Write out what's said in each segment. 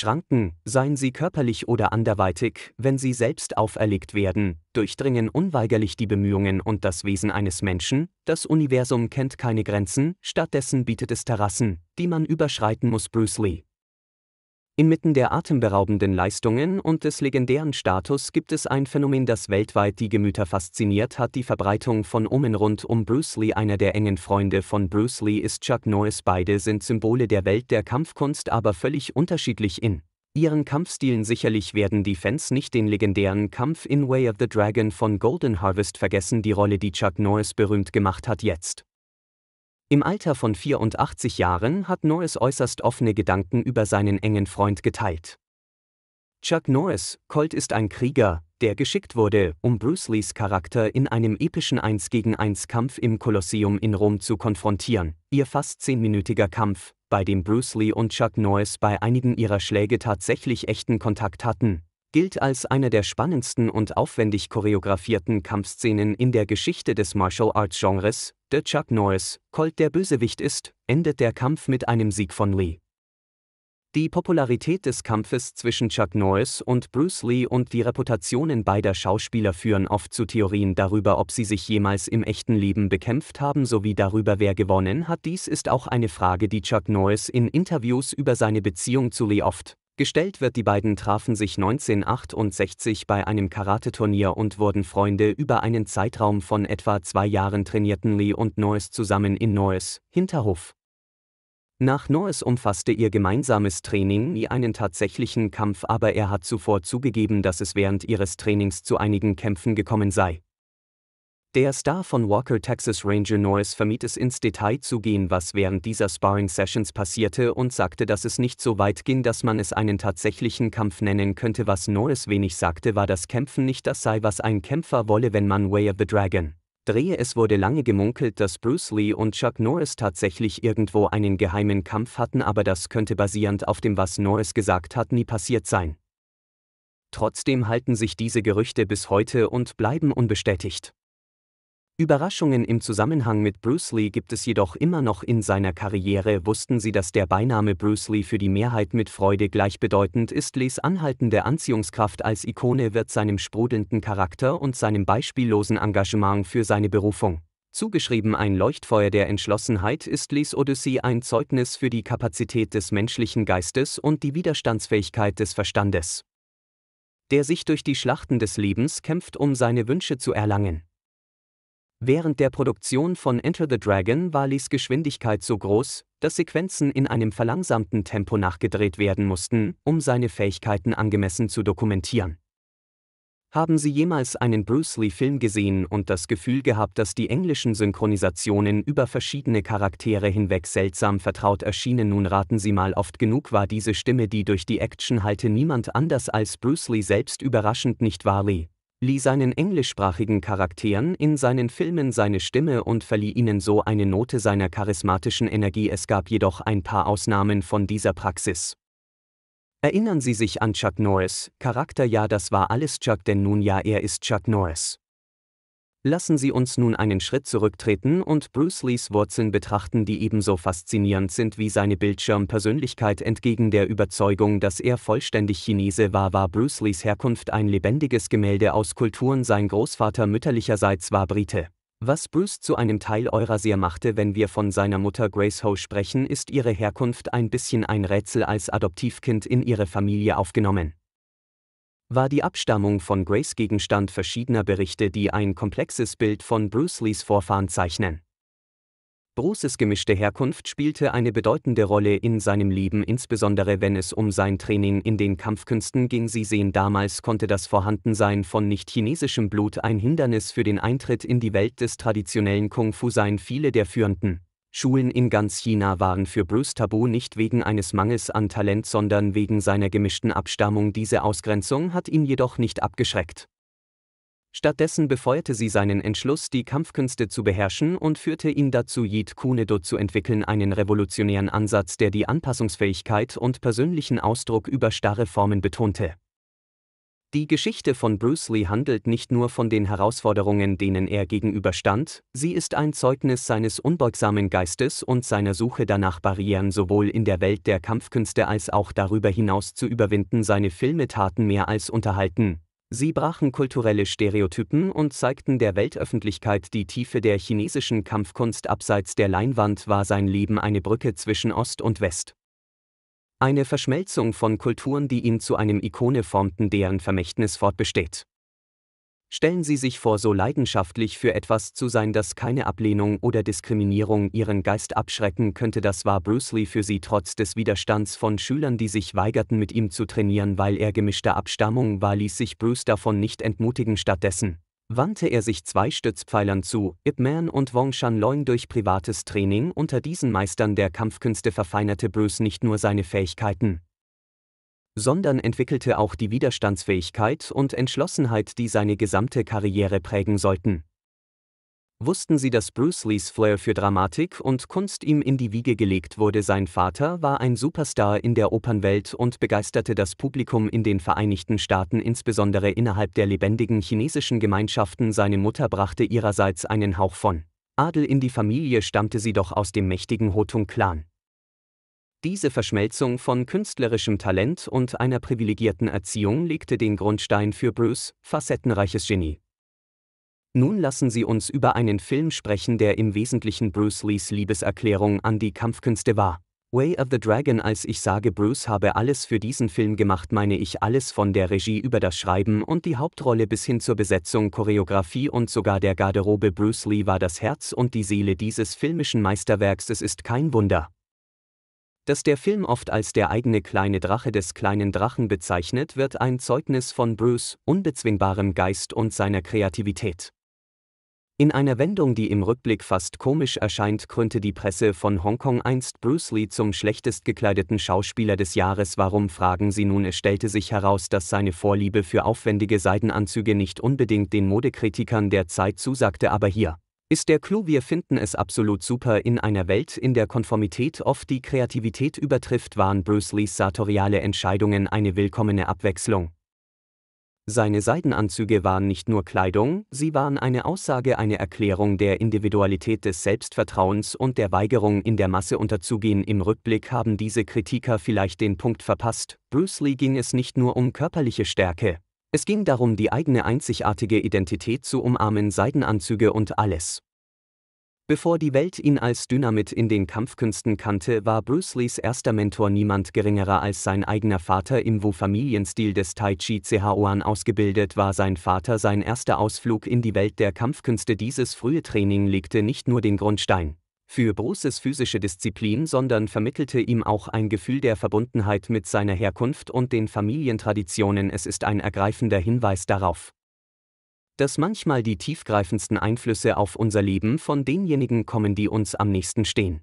Schranken, seien sie körperlich oder anderweitig, wenn sie selbst auferlegt werden, durchdringen unweigerlich die Bemühungen und das Wesen eines Menschen, das Universum kennt keine Grenzen, stattdessen bietet es Terrassen, die man überschreiten muss. Bruce Lee Inmitten der atemberaubenden Leistungen und des legendären Status gibt es ein Phänomen, das weltweit die Gemüter fasziniert hat. Die Verbreitung von Omen rund um Bruce Lee, einer der engen Freunde von Bruce Lee, ist Chuck Norris. Beide sind Symbole der Welt der Kampfkunst, aber völlig unterschiedlich in ihren Kampfstilen. Sicherlich werden die Fans nicht den legendären Kampf in Way of the Dragon von Golden Harvest vergessen, die Rolle, die Chuck Norris berühmt gemacht hat jetzt. Im Alter von 84 Jahren hat Norris äußerst offene Gedanken über seinen engen Freund geteilt. Chuck Norris, Colt ist ein Krieger, der geschickt wurde, um Bruce Lees Charakter in einem epischen 1 gegen 1 Kampf im Kolosseum in Rom zu konfrontieren, ihr fast zehnminütiger Kampf, bei dem Bruce Lee und Chuck Norris bei einigen ihrer Schläge tatsächlich echten Kontakt hatten, gilt als einer der spannendsten und aufwendig choreografierten Kampfszenen in der Geschichte des Martial Arts Genres, der Chuck Norris, Colt der Bösewicht ist, endet der Kampf mit einem Sieg von Lee. Die Popularität des Kampfes zwischen Chuck Norris und Bruce Lee und die Reputationen beider Schauspieler führen oft zu Theorien darüber, ob sie sich jemals im echten Leben bekämpft haben sowie darüber, wer gewonnen hat. Dies ist auch eine Frage, die Chuck Norris in Interviews über seine Beziehung zu Lee oft Gestellt wird die beiden trafen sich 1968 bei einem Karateturnier und wurden Freunde über einen Zeitraum von etwa zwei Jahren trainierten Lee und Norris zusammen in Norris, Hinterhof. Nach Norris umfasste ihr gemeinsames Training nie einen tatsächlichen Kampf, aber er hat zuvor zugegeben, dass es während ihres Trainings zu einigen Kämpfen gekommen sei. Der Star von Walker Texas Ranger Norris vermied es ins Detail zu gehen, was während dieser Sparring-Sessions passierte und sagte, dass es nicht so weit ging, dass man es einen tatsächlichen Kampf nennen könnte. Was Norris wenig sagte, war, dass Kämpfen nicht das sei, was ein Kämpfer wolle, wenn man Way of the Dragon drehe. Es wurde lange gemunkelt, dass Bruce Lee und Chuck Norris tatsächlich irgendwo einen geheimen Kampf hatten, aber das könnte basierend auf dem, was Norris gesagt hat, nie passiert sein. Trotzdem halten sich diese Gerüchte bis heute und bleiben unbestätigt. Überraschungen im Zusammenhang mit Bruce Lee gibt es jedoch immer noch in seiner Karriere. Wussten Sie, dass der Beiname Bruce Lee für die Mehrheit mit Freude gleichbedeutend ist? Lees anhaltende Anziehungskraft als Ikone wird seinem sprudelnden Charakter und seinem beispiellosen Engagement für seine Berufung. Zugeschrieben ein Leuchtfeuer der Entschlossenheit ist Lees Odyssey ein Zeugnis für die Kapazität des menschlichen Geistes und die Widerstandsfähigkeit des Verstandes, der sich durch die Schlachten des Lebens kämpft, um seine Wünsche zu erlangen. Während der Produktion von Enter the Dragon war Lees Geschwindigkeit so groß, dass Sequenzen in einem verlangsamten Tempo nachgedreht werden mussten, um seine Fähigkeiten angemessen zu dokumentieren. Haben Sie jemals einen Bruce Lee-Film gesehen und das Gefühl gehabt, dass die englischen Synchronisationen über verschiedene Charaktere hinweg seltsam vertraut erschienen? Nun raten Sie mal, oft genug war diese Stimme, die durch die Action halte, niemand anders als Bruce Lee selbst überraschend nicht wahr, Lee, lieh seinen englischsprachigen Charakteren in seinen Filmen seine Stimme und verlieh ihnen so eine Note seiner charismatischen Energie. Es gab jedoch ein paar Ausnahmen von dieser Praxis. Erinnern Sie sich an Chuck Norris, Charakter ja das war alles Chuck denn nun ja er ist Chuck Norris. Lassen Sie uns nun einen Schritt zurücktreten und Bruce Lees Wurzeln betrachten, die ebenso faszinierend sind wie seine Bildschirmpersönlichkeit. Entgegen der Überzeugung, dass er vollständig Chinese war, war Bruce Lees Herkunft ein lebendiges Gemälde aus Kulturen. Sein Großvater mütterlicherseits war Brite. Was Bruce zu einem Teil Eurasier machte, wenn wir von seiner Mutter Grace Ho sprechen, ist ihre Herkunft ein bisschen ein Rätsel als Adoptivkind in ihre Familie aufgenommen war die Abstammung von Grace Gegenstand verschiedener Berichte, die ein komplexes Bild von Bruce Lees Vorfahren zeichnen. Bruces gemischte Herkunft spielte eine bedeutende Rolle in seinem Leben, insbesondere wenn es um sein Training in den Kampfkünsten ging. Sie sehen, damals konnte das Vorhandensein von nicht-chinesischem Blut ein Hindernis für den Eintritt in die Welt des traditionellen Kung Fu sein. Viele der führenden Schulen in ganz China waren für Bruce Tabu nicht wegen eines Mangels an Talent, sondern wegen seiner gemischten Abstammung. Diese Ausgrenzung hat ihn jedoch nicht abgeschreckt. Stattdessen befeuerte sie seinen Entschluss, die Kampfkünste zu beherrschen und führte ihn dazu, Yid Kunedo zu entwickeln, einen revolutionären Ansatz, der die Anpassungsfähigkeit und persönlichen Ausdruck über starre Formen betonte. Die Geschichte von Bruce Lee handelt nicht nur von den Herausforderungen, denen er gegenüberstand, sie ist ein Zeugnis seines unbeugsamen Geistes und seiner Suche danach Barrieren sowohl in der Welt der Kampfkünste als auch darüber hinaus zu überwinden. Seine Filme taten mehr als unterhalten. Sie brachen kulturelle Stereotypen und zeigten der Weltöffentlichkeit die Tiefe der chinesischen Kampfkunst. Abseits der Leinwand war sein Leben eine Brücke zwischen Ost und West eine Verschmelzung von Kulturen, die ihn zu einem Ikone formten, deren Vermächtnis fortbesteht. Stellen Sie sich vor, so leidenschaftlich für etwas zu sein, dass keine Ablehnung oder Diskriminierung Ihren Geist abschrecken könnte. Das war Bruce Lee für Sie trotz des Widerstands von Schülern, die sich weigerten, mit ihm zu trainieren, weil er gemischter Abstammung war, ließ sich Bruce davon nicht entmutigen. Stattdessen wandte er sich zwei Stützpfeilern zu, Ip Man und Wong Shan Shanloin. Durch privates Training unter diesen Meistern der Kampfkünste verfeinerte Bruce nicht nur seine Fähigkeiten, sondern entwickelte auch die Widerstandsfähigkeit und Entschlossenheit, die seine gesamte Karriere prägen sollten wussten sie, dass Bruce Lees Flair für Dramatik und Kunst ihm in die Wiege gelegt wurde. Sein Vater war ein Superstar in der Opernwelt und begeisterte das Publikum in den Vereinigten Staaten, insbesondere innerhalb der lebendigen chinesischen Gemeinschaften. Seine Mutter brachte ihrerseits einen Hauch von Adel in die Familie, stammte sie doch aus dem mächtigen Hotung-Clan. Diese Verschmelzung von künstlerischem Talent und einer privilegierten Erziehung legte den Grundstein für Bruce' facettenreiches Genie. Nun lassen Sie uns über einen Film sprechen, der im Wesentlichen Bruce Lees Liebeserklärung an die Kampfkünste war. Way of the Dragon, als ich sage, Bruce habe alles für diesen Film gemacht, meine ich alles von der Regie über das Schreiben und die Hauptrolle bis hin zur Besetzung, Choreografie und sogar der Garderobe. Bruce Lee war das Herz und die Seele dieses filmischen Meisterwerks. Es ist kein Wunder, dass der Film oft als der eigene kleine Drache des kleinen Drachen bezeichnet wird, ein Zeugnis von Bruce, unbezwingbarem Geist und seiner Kreativität. In einer Wendung, die im Rückblick fast komisch erscheint, krönte die Presse von Hongkong einst Bruce Lee zum schlechtest gekleideten Schauspieler des Jahres. Warum fragen Sie nun? Es stellte sich heraus, dass seine Vorliebe für aufwendige Seidenanzüge nicht unbedingt den Modekritikern der Zeit zusagte, aber hier ist der Clou, wir finden es absolut super in einer Welt, in der Konformität oft die Kreativität übertrifft, waren Bruce Lees sartoriale Entscheidungen eine willkommene Abwechslung. Seine Seidenanzüge waren nicht nur Kleidung, sie waren eine Aussage, eine Erklärung der Individualität des Selbstvertrauens und der Weigerung, in der Masse unterzugehen. Im Rückblick haben diese Kritiker vielleicht den Punkt verpasst, Bruce Lee ging es nicht nur um körperliche Stärke. Es ging darum, die eigene einzigartige Identität zu umarmen, Seidenanzüge und alles, Bevor die Welt ihn als Dynamit in den Kampfkünsten kannte, war Bruce Lees erster Mentor niemand geringerer als sein eigener Vater. Im Wu-Familienstil des Tai Chi Chuan ausgebildet war sein Vater sein erster Ausflug in die Welt der Kampfkünste. Dieses frühe Training legte nicht nur den Grundstein für Bruces physische Disziplin, sondern vermittelte ihm auch ein Gefühl der Verbundenheit mit seiner Herkunft und den Familientraditionen. Es ist ein ergreifender Hinweis darauf, dass manchmal die tiefgreifendsten Einflüsse auf unser Leben von denjenigen kommen, die uns am nächsten stehen.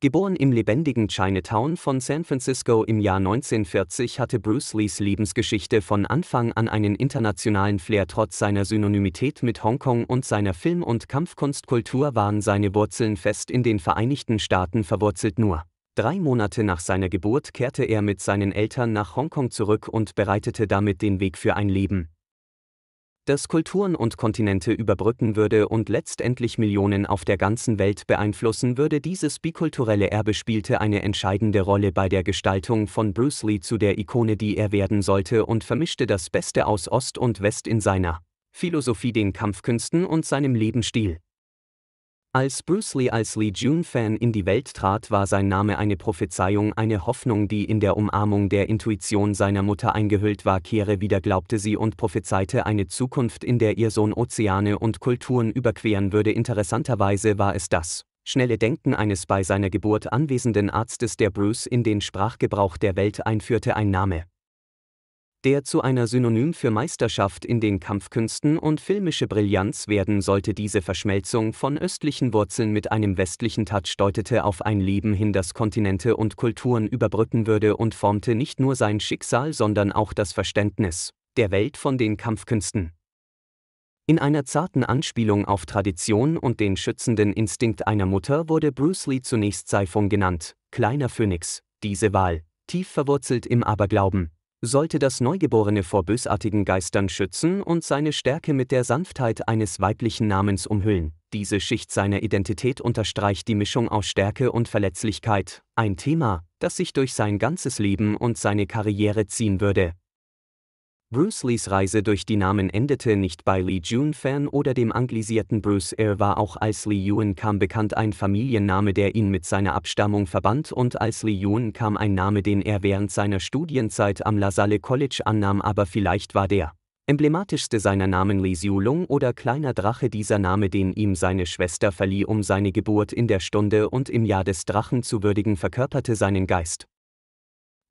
Geboren im lebendigen Chinatown von San Francisco im Jahr 1940 hatte Bruce Lees Lebensgeschichte von Anfang an einen internationalen Flair. Trotz seiner Synonymität mit Hongkong und seiner Film- und Kampfkunstkultur waren seine Wurzeln fest in den Vereinigten Staaten verwurzelt. Nur drei Monate nach seiner Geburt kehrte er mit seinen Eltern nach Hongkong zurück und bereitete damit den Weg für ein Leben, das Kulturen und Kontinente überbrücken würde und letztendlich Millionen auf der ganzen Welt beeinflussen würde. Dieses bikulturelle Erbe spielte eine entscheidende Rolle bei der Gestaltung von Bruce Lee zu der Ikone, die er werden sollte, und vermischte das Beste aus Ost und West in seiner Philosophie, den Kampfkünsten und seinem Lebensstil. Als Bruce Lee als Lee Jun-Fan in die Welt trat, war sein Name eine Prophezeiung, eine Hoffnung, die in der Umarmung der Intuition seiner Mutter eingehüllt war. Kehre wieder glaubte sie und prophezeite eine Zukunft, in der ihr Sohn Ozeane und Kulturen überqueren würde. Interessanterweise war es das schnelle Denken eines bei seiner Geburt anwesenden Arztes, der Bruce in den Sprachgebrauch der Welt einführte. Ein Name, der zu einer Synonym für Meisterschaft in den Kampfkünsten und filmische Brillanz werden sollte. Diese Verschmelzung von östlichen Wurzeln mit einem westlichen Touch deutete auf ein Leben hin, das Kontinente und Kulturen überbrücken würde und formte nicht nur sein Schicksal, sondern auch das Verständnis der Welt von den Kampfkünsten. In einer zarten Anspielung auf Tradition und den schützenden Instinkt einer Mutter wurde Bruce Lee zunächst Seifung genannt, kleiner Phönix. Diese Wahl, tief verwurzelt im Aberglauben, sollte das Neugeborene vor bösartigen Geistern schützen und seine Stärke mit der Sanftheit eines weiblichen Namens umhüllen. Diese Schicht seiner Identität unterstreicht die Mischung aus Stärke und Verletzlichkeit, ein Thema, das sich durch sein ganzes Leben und seine Karriere ziehen würde. Bruce Lees Reise durch die Namen endete nicht bei Lee Jun-Fan oder dem anglisierten Bruce. Er war auch als Lee Yuen kam bekannt ein Familienname, der ihn mit seiner Abstammung verband und als Lee Yuen kam ein Name, den er während seiner Studienzeit am LaSalle College annahm, aber vielleicht war der Emblematischste seiner Namen Li Xiulong oder kleiner Drache dieser Name, den ihm seine Schwester verlieh, um seine Geburt in der Stunde und im Jahr des Drachen zu würdigen, verkörperte seinen Geist.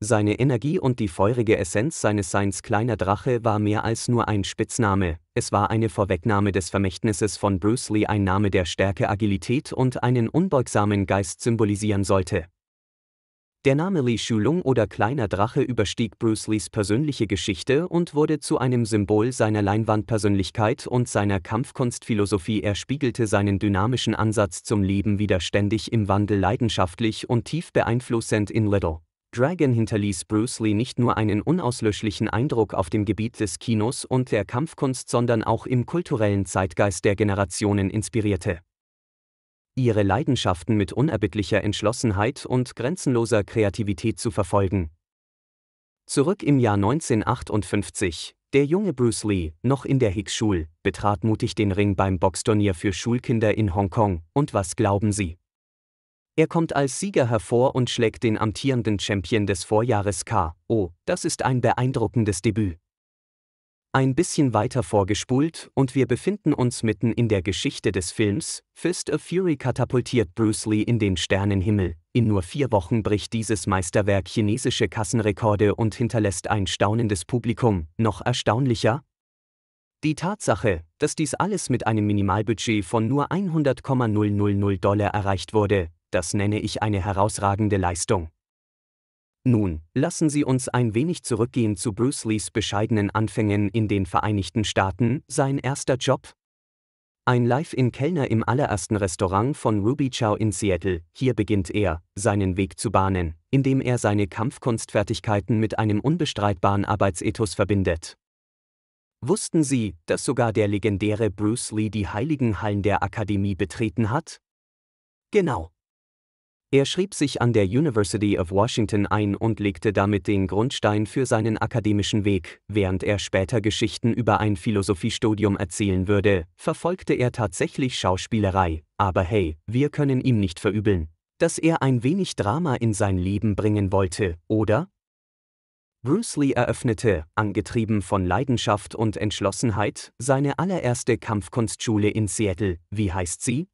Seine Energie und die feurige Essenz seines Seins kleiner Drache war mehr als nur ein Spitzname, es war eine Vorwegnahme des Vermächtnisses von Bruce Lee, ein Name, der Stärke, Agilität und einen unbeugsamen Geist symbolisieren sollte. Der Name Lee Schulung oder Kleiner Drache überstieg Bruce Lees persönliche Geschichte und wurde zu einem Symbol seiner Leinwandpersönlichkeit und seiner Kampfkunstphilosophie. Er spiegelte seinen dynamischen Ansatz zum Leben widerständig im Wandel leidenschaftlich und tief beeinflussend in Little. Dragon hinterließ Bruce Lee nicht nur einen unauslöschlichen Eindruck auf dem Gebiet des Kinos und der Kampfkunst, sondern auch im kulturellen Zeitgeist der Generationen inspirierte. Ihre Leidenschaften mit unerbittlicher Entschlossenheit und grenzenloser Kreativität zu verfolgen. Zurück im Jahr 1958, der junge Bruce Lee, noch in der Hicks-Schule, betrat mutig den Ring beim Boxturnier für Schulkinder in Hongkong, und was glauben Sie? Er kommt als Sieger hervor und schlägt den amtierenden Champion des Vorjahres K.O. Das ist ein beeindruckendes Debüt. Ein bisschen weiter vorgespult und wir befinden uns mitten in der Geschichte des Films. Fist of Fury katapultiert Bruce Lee in den Sternenhimmel. In nur vier Wochen bricht dieses Meisterwerk chinesische Kassenrekorde und hinterlässt ein staunendes Publikum. Noch erstaunlicher? Die Tatsache, dass dies alles mit einem Minimalbudget von nur 100,000 Dollar erreicht wurde, das nenne ich eine herausragende Leistung. Nun, lassen Sie uns ein wenig zurückgehen zu Bruce Lees bescheidenen Anfängen in den Vereinigten Staaten, sein erster Job. Ein Live-in-Kellner im allerersten Restaurant von Ruby Chow in Seattle, hier beginnt er, seinen Weg zu bahnen, indem er seine Kampfkunstfertigkeiten mit einem unbestreitbaren Arbeitsethos verbindet. Wussten Sie, dass sogar der legendäre Bruce Lee die heiligen Hallen der Akademie betreten hat? Genau. Er schrieb sich an der University of Washington ein und legte damit den Grundstein für seinen akademischen Weg. Während er später Geschichten über ein Philosophiestudium erzählen würde, verfolgte er tatsächlich Schauspielerei. Aber hey, wir können ihm nicht verübeln, dass er ein wenig Drama in sein Leben bringen wollte, oder? Bruce Lee eröffnete, angetrieben von Leidenschaft und Entschlossenheit, seine allererste Kampfkunstschule in Seattle. Wie heißt sie?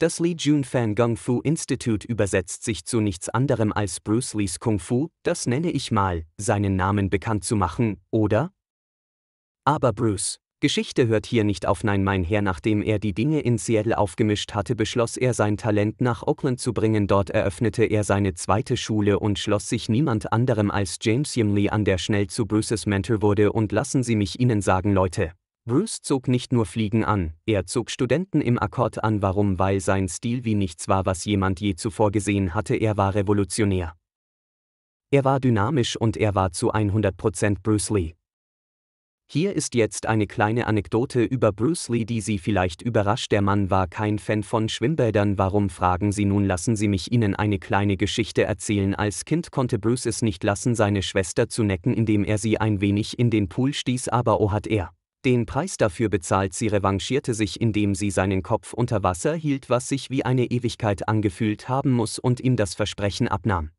Das Li Junfan Kung Fu Institute übersetzt sich zu nichts anderem als Bruce Lees Kung Fu, das nenne ich mal, seinen Namen bekannt zu machen, oder? Aber Bruce, Geschichte hört hier nicht auf Nein mein Herr, nachdem er die Dinge in Seattle aufgemischt hatte, beschloss er sein Talent nach Oakland zu bringen. Dort eröffnete er seine zweite Schule und schloss sich niemand anderem als James Lee an, der schnell zu Bruces Mentor wurde und lassen Sie mich Ihnen sagen, Leute, Bruce zog nicht nur Fliegen an, er zog Studenten im Akkord an, warum weil sein Stil wie nichts war, was jemand je zuvor gesehen hatte, er war revolutionär. Er war dynamisch und er war zu 100% Bruce Lee. Hier ist jetzt eine kleine Anekdote über Bruce Lee, die Sie vielleicht überrascht. Der Mann war kein Fan von Schwimmbädern. Warum fragen Sie nun? Lassen Sie mich Ihnen eine kleine Geschichte erzählen. Als Kind konnte Bruce es nicht lassen, seine Schwester zu necken, indem er sie ein wenig in den Pool stieß, aber oh hat er. Den Preis dafür bezahlt sie revanchierte sich, indem sie seinen Kopf unter Wasser hielt, was sich wie eine Ewigkeit angefühlt haben muss und ihm das Versprechen abnahm.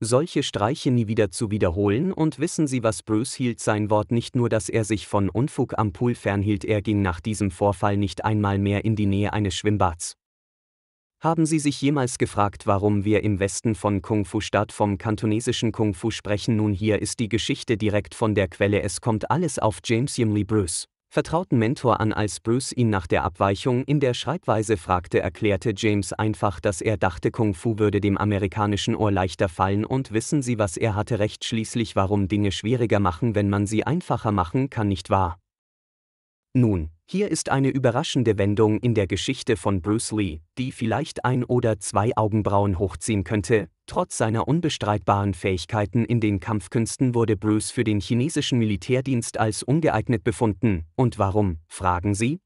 Solche Streiche nie wieder zu wiederholen und wissen Sie was, Bruce hielt sein Wort nicht nur, dass er sich von Unfug am Pool fernhielt, er ging nach diesem Vorfall nicht einmal mehr in die Nähe eines Schwimmbads. Haben Sie sich jemals gefragt, warum wir im Westen von Kung Fu statt vom kantonesischen Kung Fu sprechen? Nun hier ist die Geschichte direkt von der Quelle. Es kommt alles auf James Yimley Bruce, vertrauten Mentor an, als Bruce ihn nach der Abweichung in der Schreibweise fragte, erklärte James einfach, dass er dachte, Kung Fu würde dem amerikanischen Ohr leichter fallen und wissen Sie, was er hatte recht schließlich, warum Dinge schwieriger machen, wenn man sie einfacher machen kann, nicht wahr? Nun, hier ist eine überraschende Wendung in der Geschichte von Bruce Lee, die vielleicht ein oder zwei Augenbrauen hochziehen könnte. Trotz seiner unbestreitbaren Fähigkeiten in den Kampfkünsten wurde Bruce für den chinesischen Militärdienst als ungeeignet befunden. Und warum, fragen Sie?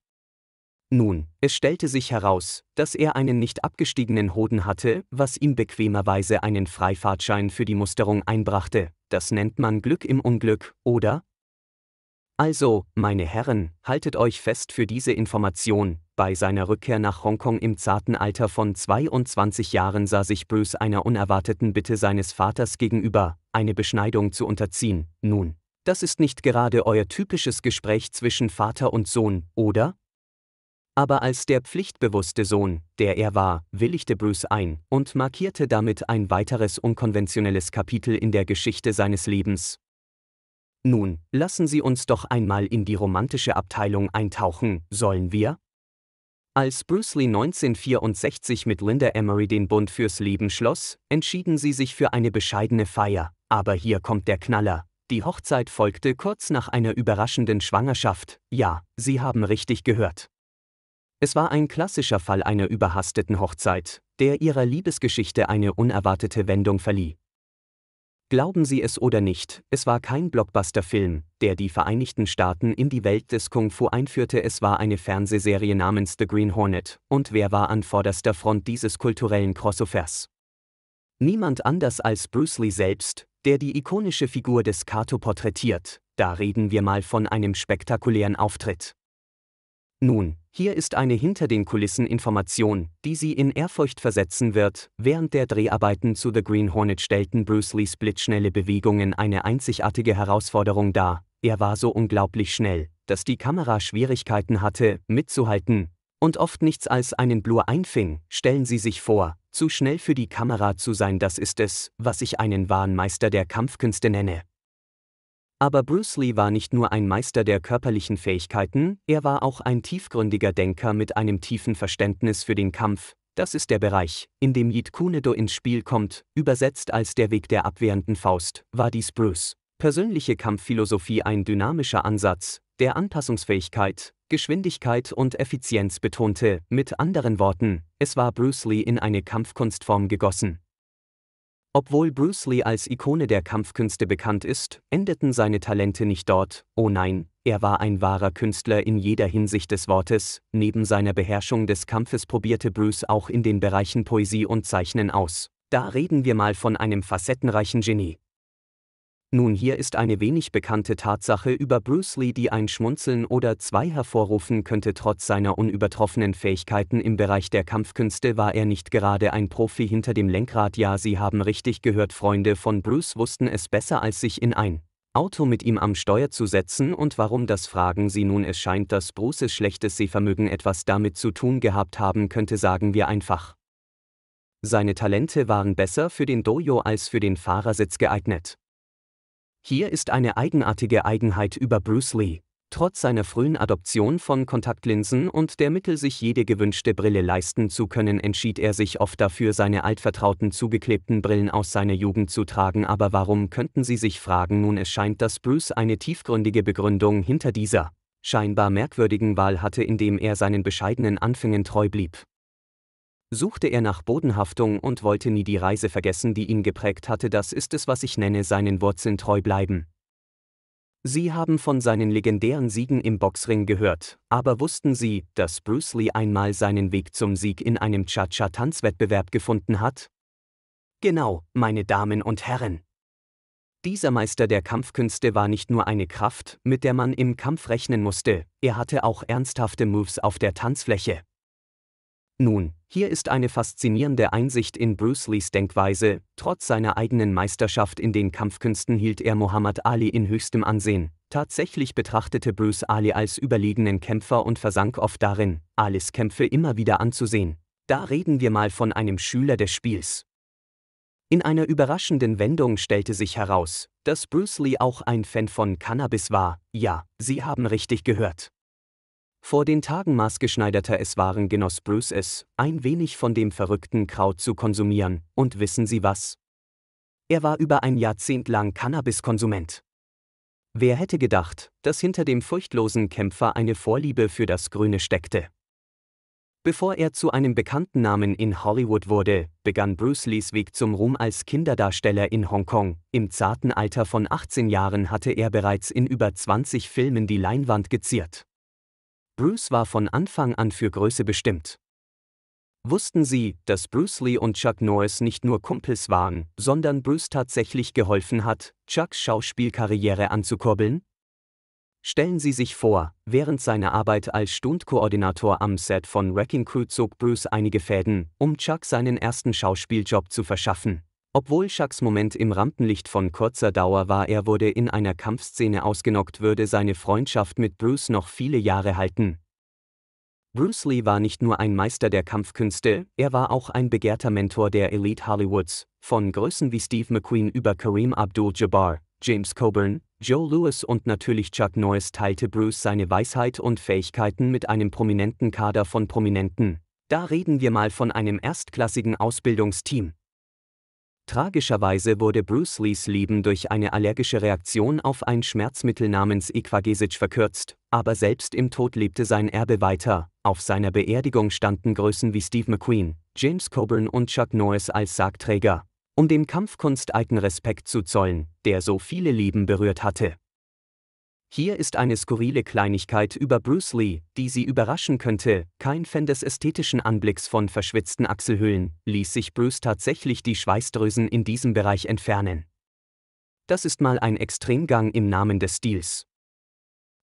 Nun, es stellte sich heraus, dass er einen nicht abgestiegenen Hoden hatte, was ihm bequemerweise einen Freifahrtschein für die Musterung einbrachte. Das nennt man Glück im Unglück, oder? Also, meine Herren, haltet euch fest für diese Information. Bei seiner Rückkehr nach Hongkong im zarten Alter von 22 Jahren sah sich Bös einer unerwarteten Bitte seines Vaters gegenüber, eine Beschneidung zu unterziehen. Nun, das ist nicht gerade euer typisches Gespräch zwischen Vater und Sohn, oder? Aber als der pflichtbewusste Sohn, der er war, willigte Bös ein und markierte damit ein weiteres unkonventionelles Kapitel in der Geschichte seines Lebens, nun, lassen Sie uns doch einmal in die romantische Abteilung eintauchen, sollen wir? Als Bruce Lee 1964 mit Linda Emery den Bund fürs Leben schloss, entschieden sie sich für eine bescheidene Feier, aber hier kommt der Knaller. Die Hochzeit folgte kurz nach einer überraschenden Schwangerschaft, ja, Sie haben richtig gehört. Es war ein klassischer Fall einer überhasteten Hochzeit, der ihrer Liebesgeschichte eine unerwartete Wendung verlieh. Glauben Sie es oder nicht, es war kein Blockbuster-Film, der die Vereinigten Staaten in die Welt des Kung Fu einführte, es war eine Fernsehserie namens The Green Hornet, und wer war an vorderster Front dieses kulturellen Crossovers? Niemand anders als Bruce Lee selbst, der die ikonische Figur des Kato porträtiert, da reden wir mal von einem spektakulären Auftritt. Nun, hier ist eine hinter den Kulissen Information, die Sie in Ehrfurcht versetzen wird. Während der Dreharbeiten zu The Green Hornet stellten Bruce Lees blitzschnelle Bewegungen eine einzigartige Herausforderung dar. Er war so unglaublich schnell, dass die Kamera Schwierigkeiten hatte, mitzuhalten, und oft nichts als einen Blur einfing, stellen Sie sich vor, zu schnell für die Kamera zu sein, das ist es, was ich einen wahren Meister der Kampfkünste nenne. Aber Bruce Lee war nicht nur ein Meister der körperlichen Fähigkeiten, er war auch ein tiefgründiger Denker mit einem tiefen Verständnis für den Kampf. Das ist der Bereich, in dem Yid Kunedo ins Spiel kommt, übersetzt als der Weg der abwehrenden Faust, war dies Bruce. Persönliche Kampfphilosophie ein dynamischer Ansatz, der Anpassungsfähigkeit, Geschwindigkeit und Effizienz betonte, mit anderen Worten, es war Bruce Lee in eine Kampfkunstform gegossen. Obwohl Bruce Lee als Ikone der Kampfkünste bekannt ist, endeten seine Talente nicht dort, oh nein, er war ein wahrer Künstler in jeder Hinsicht des Wortes, neben seiner Beherrschung des Kampfes probierte Bruce auch in den Bereichen Poesie und Zeichnen aus. Da reden wir mal von einem facettenreichen Genie. Nun hier ist eine wenig bekannte Tatsache über Bruce Lee, die ein Schmunzeln oder zwei hervorrufen könnte. Trotz seiner unübertroffenen Fähigkeiten im Bereich der Kampfkünste war er nicht gerade ein Profi hinter dem Lenkrad. Ja, Sie haben richtig gehört, Freunde von Bruce wussten es besser als sich in ein Auto mit ihm am Steuer zu setzen und warum das fragen Sie nun, es scheint, dass Bruces schlechtes Sehvermögen etwas damit zu tun gehabt haben könnte, sagen wir einfach. Seine Talente waren besser für den Dojo als für den Fahrersitz geeignet. Hier ist eine eigenartige Eigenheit über Bruce Lee. Trotz seiner frühen Adoption von Kontaktlinsen und der Mittel, sich jede gewünschte Brille leisten zu können, entschied er sich oft dafür, seine altvertrauten zugeklebten Brillen aus seiner Jugend zu tragen. Aber warum könnten Sie sich fragen? Nun, es scheint, dass Bruce eine tiefgründige Begründung hinter dieser scheinbar merkwürdigen Wahl hatte, indem er seinen bescheidenen Anfängen treu blieb suchte er nach Bodenhaftung und wollte nie die Reise vergessen, die ihn geprägt hatte. Das ist es, was ich nenne, seinen Wurzeln treu bleiben. Sie haben von seinen legendären Siegen im Boxring gehört, aber wussten Sie, dass Bruce Lee einmal seinen Weg zum Sieg in einem Cha-Cha-Tanzwettbewerb gefunden hat? Genau, meine Damen und Herren. Dieser Meister der Kampfkünste war nicht nur eine Kraft, mit der man im Kampf rechnen musste, er hatte auch ernsthafte Moves auf der Tanzfläche. Nun, hier ist eine faszinierende Einsicht in Bruce Lees Denkweise. Trotz seiner eigenen Meisterschaft in den Kampfkünsten hielt er Muhammad Ali in höchstem Ansehen. Tatsächlich betrachtete Bruce Ali als überlegenen Kämpfer und versank oft darin, Alis Kämpfe immer wieder anzusehen. Da reden wir mal von einem Schüler des Spiels. In einer überraschenden Wendung stellte sich heraus, dass Bruce Lee auch ein Fan von Cannabis war. Ja, Sie haben richtig gehört. Vor den Tagen maßgeschneiderter es waren genoss Bruce es, ein wenig von dem verrückten Kraut zu konsumieren, und wissen Sie was? Er war über ein Jahrzehnt lang Cannabiskonsument. Wer hätte gedacht, dass hinter dem furchtlosen Kämpfer eine Vorliebe für das Grüne steckte? Bevor er zu einem bekannten Namen in Hollywood wurde, begann Bruce Lees Weg zum Ruhm als Kinderdarsteller in Hongkong. Im zarten Alter von 18 Jahren hatte er bereits in über 20 Filmen die Leinwand geziert. Bruce war von Anfang an für Größe bestimmt. Wussten Sie, dass Bruce Lee und Chuck Norris nicht nur Kumpels waren, sondern Bruce tatsächlich geholfen hat, Chucks Schauspielkarriere anzukurbeln? Stellen Sie sich vor, während seiner Arbeit als Stundkoordinator am Set von Wrecking Crew zog Bruce einige Fäden, um Chuck seinen ersten Schauspieljob zu verschaffen. Obwohl Schacks Moment im Rampenlicht von kurzer Dauer war, er wurde in einer Kampfszene ausgenockt, würde seine Freundschaft mit Bruce noch viele Jahre halten. Bruce Lee war nicht nur ein Meister der Kampfkünste, er war auch ein begehrter Mentor der Elite Hollywoods, von Größen wie Steve McQueen über Kareem Abdul-Jabbar, James Coburn, Joe Lewis und natürlich Chuck Norris teilte Bruce seine Weisheit und Fähigkeiten mit einem prominenten Kader von Prominenten. Da reden wir mal von einem erstklassigen Ausbildungsteam. Tragischerweise wurde Bruce Lees Leben durch eine allergische Reaktion auf ein Schmerzmittel namens Iquagesic verkürzt, aber selbst im Tod lebte sein Erbe weiter. Auf seiner Beerdigung standen Größen wie Steve McQueen, James Coburn und Chuck Norris als Sargträger, um dem Kampfkunst-Icon Respekt zu zollen, der so viele Leben berührt hatte. Hier ist eine skurrile Kleinigkeit über Bruce Lee, die Sie überraschen könnte. Kein Fan des ästhetischen Anblicks von verschwitzten Achselhöhlen, ließ sich Bruce tatsächlich die Schweißdrüsen in diesem Bereich entfernen. Das ist mal ein Extremgang im Namen des Stils.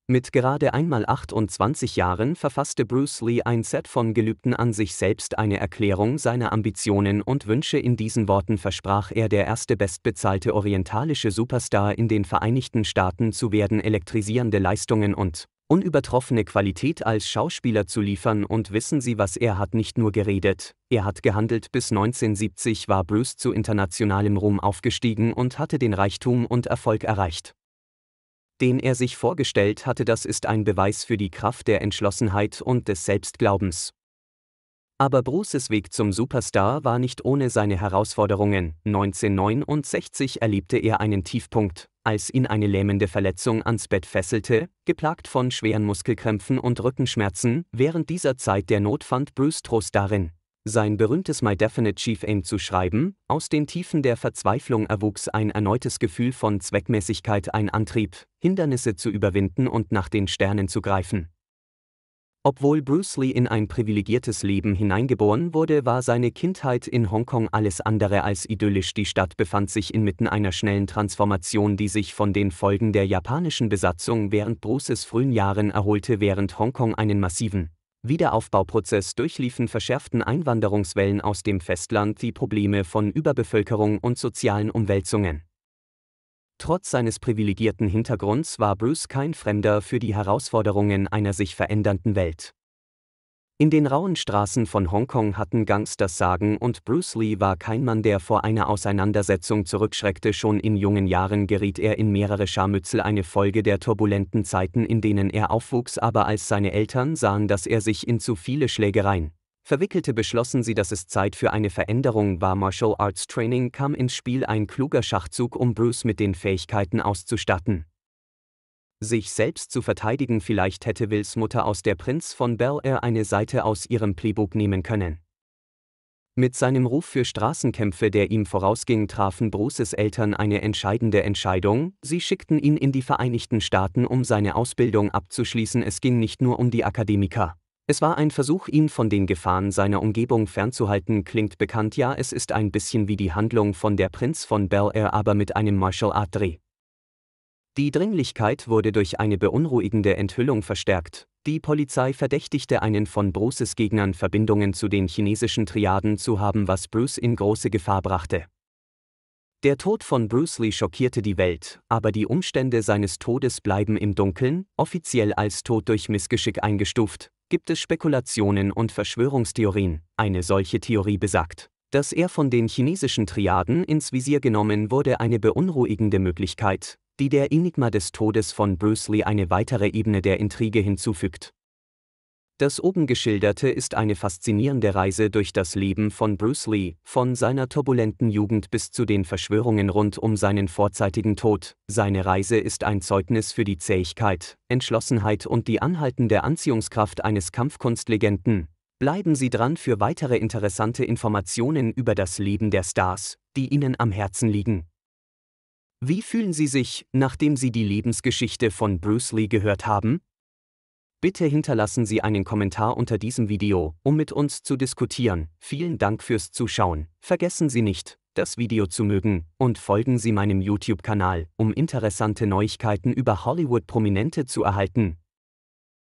Mit gerade einmal 28 Jahren verfasste Bruce Lee ein Set von Gelübden an sich selbst eine Erklärung seiner Ambitionen und Wünsche. In diesen Worten versprach er, der erste bestbezahlte orientalische Superstar in den Vereinigten Staaten zu werden, elektrisierende Leistungen und unübertroffene Qualität als Schauspieler zu liefern und wissen Sie was, er hat nicht nur geredet, er hat gehandelt. Bis 1970 war Bruce zu internationalem Ruhm aufgestiegen und hatte den Reichtum und Erfolg erreicht den er sich vorgestellt hatte, das ist ein Beweis für die Kraft der Entschlossenheit und des Selbstglaubens. Aber Bruces Weg zum Superstar war nicht ohne seine Herausforderungen. 1969 erlebte er einen Tiefpunkt, als ihn eine lähmende Verletzung ans Bett fesselte, geplagt von schweren Muskelkrämpfen und Rückenschmerzen. Während dieser Zeit der Not fand Bruce Trost darin, sein berühmtes My Definite Chief Aim zu schreiben, aus den Tiefen der Verzweiflung erwuchs ein erneutes Gefühl von Zweckmäßigkeit, ein Antrieb, Hindernisse zu überwinden und nach den Sternen zu greifen. Obwohl Bruce Lee in ein privilegiertes Leben hineingeboren wurde, war seine Kindheit in Hongkong alles andere als idyllisch. Die Stadt befand sich inmitten einer schnellen Transformation, die sich von den Folgen der japanischen Besatzung während Bruces frühen Jahren erholte, während Hongkong einen massiven Wiederaufbauprozess durchliefen verschärften Einwanderungswellen aus dem Festland die Probleme von Überbevölkerung und sozialen Umwälzungen. Trotz seines privilegierten Hintergrunds war Bruce kein Fremder für die Herausforderungen einer sich verändernden Welt. In den rauen Straßen von Hongkong hatten Gangs das Sagen und Bruce Lee war kein Mann, der vor einer Auseinandersetzung zurückschreckte. Schon in jungen Jahren geriet er in mehrere Scharmützel, eine Folge der turbulenten Zeiten, in denen er aufwuchs, aber als seine Eltern sahen, dass er sich in zu viele Schlägereien verwickelte, beschlossen sie, dass es Zeit für eine Veränderung war. Martial Arts Training kam ins Spiel, ein kluger Schachzug, um Bruce mit den Fähigkeiten auszustatten sich selbst zu verteidigen. Vielleicht hätte Wills Mutter aus der Prinz von Bel Air eine Seite aus ihrem Playbook nehmen können. Mit seinem Ruf für Straßenkämpfe, der ihm vorausging, trafen Bruces Eltern eine entscheidende Entscheidung. Sie schickten ihn in die Vereinigten Staaten, um seine Ausbildung abzuschließen. Es ging nicht nur um die Akademiker. Es war ein Versuch, ihn von den Gefahren seiner Umgebung fernzuhalten, klingt bekannt, ja, es ist ein bisschen wie die Handlung von der Prinz von Bel Air, aber mit einem Martial Art Dreh. Die Dringlichkeit wurde durch eine beunruhigende Enthüllung verstärkt. Die Polizei verdächtigte einen von Bruces Gegnern Verbindungen zu den chinesischen Triaden zu haben, was Bruce in große Gefahr brachte. Der Tod von Bruce Lee schockierte die Welt, aber die Umstände seines Todes bleiben im Dunkeln, offiziell als Tod durch Missgeschick eingestuft, gibt es Spekulationen und Verschwörungstheorien. Eine solche Theorie besagt, dass er von den chinesischen Triaden ins Visier genommen wurde eine beunruhigende Möglichkeit, die der Enigma des Todes von Bruce Lee eine weitere Ebene der Intrige hinzufügt. Das oben geschilderte ist eine faszinierende Reise durch das Leben von Bruce Lee, von seiner turbulenten Jugend bis zu den Verschwörungen rund um seinen vorzeitigen Tod. Seine Reise ist ein Zeugnis für die Zähigkeit, Entschlossenheit und die anhaltende Anziehungskraft eines Kampfkunstlegenden. Bleiben Sie dran für weitere interessante Informationen über das Leben der Stars, die Ihnen am Herzen liegen. Wie fühlen Sie sich, nachdem Sie die Lebensgeschichte von Bruce Lee gehört haben? Bitte hinterlassen Sie einen Kommentar unter diesem Video, um mit uns zu diskutieren. Vielen Dank fürs Zuschauen. Vergessen Sie nicht, das Video zu mögen und folgen Sie meinem YouTube-Kanal, um interessante Neuigkeiten über Hollywood-Prominente zu erhalten.